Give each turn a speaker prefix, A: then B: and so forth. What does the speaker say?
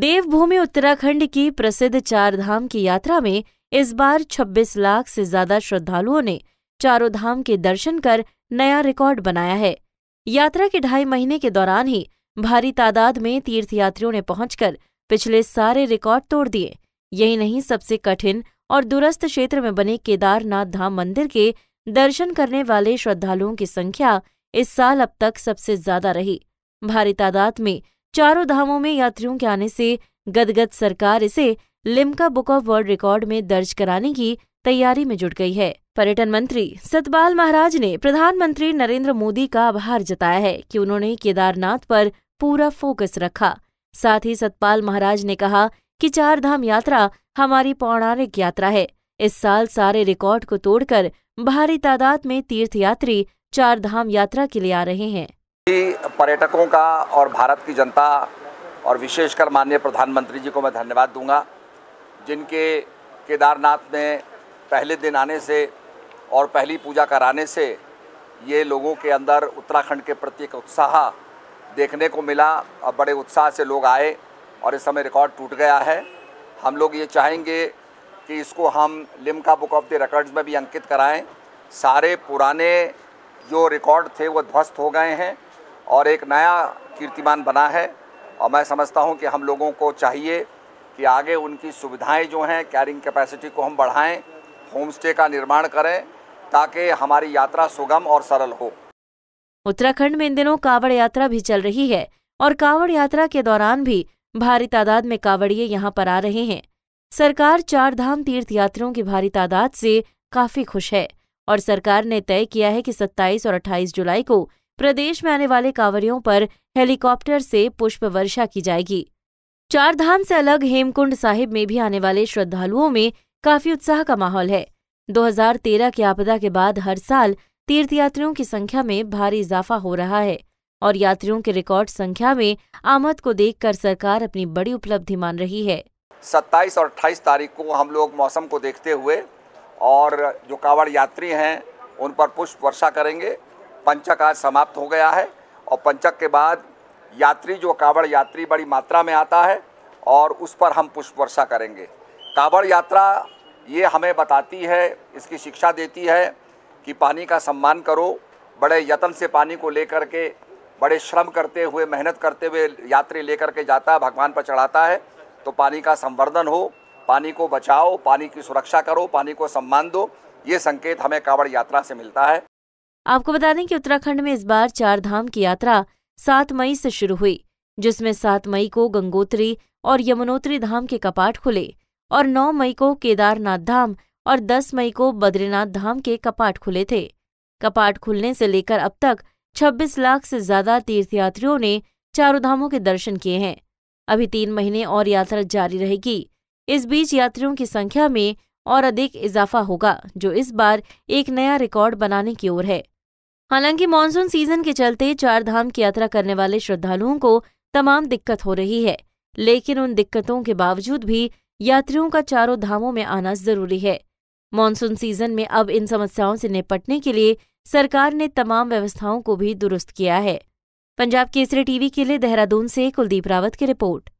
A: देवभूमि उत्तराखंड की प्रसिद्ध चारधाम की यात्रा में इस बार 26 लाख से ज्यादा श्रद्धालुओं ने चारों धाम के दर्शन कर नया रिकॉर्ड बनाया है यात्रा के ढाई महीने के दौरान ही भारी तादाद में तीर्थयात्रियों ने पहुंचकर पिछले सारे रिकॉर्ड तोड़ दिए यही नहीं सबसे कठिन और दूरस्थ क्षेत्र में बने केदारनाथ धाम मंदिर के दर्शन करने वाले श्रद्धालुओं की संख्या इस साल अब तक सबसे ज्यादा रही भारी तादाद में चारों धामों में यात्रियों के आने से गदगद सरकार इसे Limca book of world record में दर्ज कराने की तैयारी में जुट गई है पर्यटन मंत्री सतपाल महाराज ने प्रधानमंत्री नरेंद्र मोदी का आभार जताया है कि उन्होंने केदारनाथ पर पूरा फोकस रखा साथ ही सतपाल महाराज ने कहा कि चार धाम यात्रा हमारी पौराणिक यात्रा है इस साल सारे रिकॉर्ड को तोड़कर भारी तादाद में तीर्थयात्री चार धाम यात्रा के लिए आ रहे हैं
B: पर्यटकों का और भारत की जनता और विशेषकर माननीय प्रधानमंत्री जी को मैं धन्यवाद दूंगा जिनके केदारनाथ में पहले दिन आने से और पहली पूजा कराने से ये लोगों के अंदर उत्तराखंड के प्रति एक उत्साह देखने को मिला और बड़े उत्साह से लोग आए और इस समय रिकॉर्ड टूट गया है हम लोग ये चाहेंगे कि इसको हम Limca book of the records में भी अंकित कराएं सारे पुराने जो रिकॉर्ड थे वो ध्वस्त हो गए हैं और एक नया कीर्तिमान बना है और मैं समझता हूं कि हम लोगों को चाहिए कि आगे उनकी सुविधाएं जो हैं कैरिंग कैपेसिटी को हम बढ़ाएं होम स्टे का निर्माण करें ताकि हमारी यात्रा सुगम और सरल हो
A: उत्तराखंड में इन दिनों कांवड़ यात्रा भी चल रही है और कांवड़ यात्रा के दौरान भी भारी तादाद में कांवड़िए यहाँ पर आ रहे हैं सरकार चार धाम तीर्थ यात्रियों की भारी तादाद से काफी खुश है और सरकार ने तय किया है कि 27 और 28 जुलाई को प्रदेश में आने वाले कांवरियों पर हेलीकॉप्टर से पुष्प वर्षा की जाएगी चार धाम से अलग हेमकुंड साहिब में भी आने वाले श्रद्धालुओं में काफी उत्साह का माहौल है 2013 की आपदा के बाद हर साल तीर्थयात्रियों की संख्या में भारी इजाफा हो रहा है और यात्रियों के रिकॉर्ड संख्या में आमद को देखकर सरकार अपनी बड़ी उपलब्धि मान रही है
B: 27 और 28 तारीख को हम लोग मौसम को देखते हुए और जो कांवड़ यात्री हैं उन पर पुष्प वर्षा करेंगे पंचक आज समाप्त हो गया है और पंचक के बाद यात्री जो कावड़ यात्री बड़ी मात्रा में आता है और उस पर हम पुष्प वर्षा करेंगे कावड़ यात्रा ये हमें बताती है इसकी शिक्षा देती है कि पानी का सम्मान करो बड़े यत्न से पानी को लेकर के बड़े श्रम करते हुए मेहनत करते हुए यात्री लेकर के जाता है भगवान पर चढ़ाता है तो पानी का संवर्धन हो पानी को बचाओ पानी की सुरक्षा करो पानी को सम्मान दो ये संकेत हमें कावड़ यात्रा से मिलता है
A: आपको बता दें कि उत्तराखंड में इस बार चार धाम की यात्रा सात मई से शुरू हुई जिसमें सात मई को गंगोत्री और यमुनोत्री धाम के कपाट खुले और नौ मई को केदारनाथ धाम और दस मई को बद्रीनाथ धाम के कपाट खुले थे कपाट खुलने से लेकर अब तक छब्बीस लाख से ज्यादा तीर्थयात्रियों ने चारों धामों के दर्शन किए हैं अभी तीन महीने और यात्रा जारी रहेगी इस बीच यात्रियों की संख्या में और अधिक इजाफा होगा जो इस बार एक नया रिकॉर्ड बनाने की ओर है हालांकि मानसून सीजन के चलते चार धाम की यात्रा करने वाले श्रद्धालुओं को तमाम दिक्कत हो रही है लेकिन उन दिक्कतों के बावजूद भी यात्रियों का चारों धामों में आना जरूरी है मानसून सीजन में अब इन समस्याओं से निपटने के लिए सरकार ने तमाम व्यवस्थाओं को भी दुरुस्त किया है पंजाब केसरी टीवी के लिए देहरादून से कुलदीप रावत की रिपोर्ट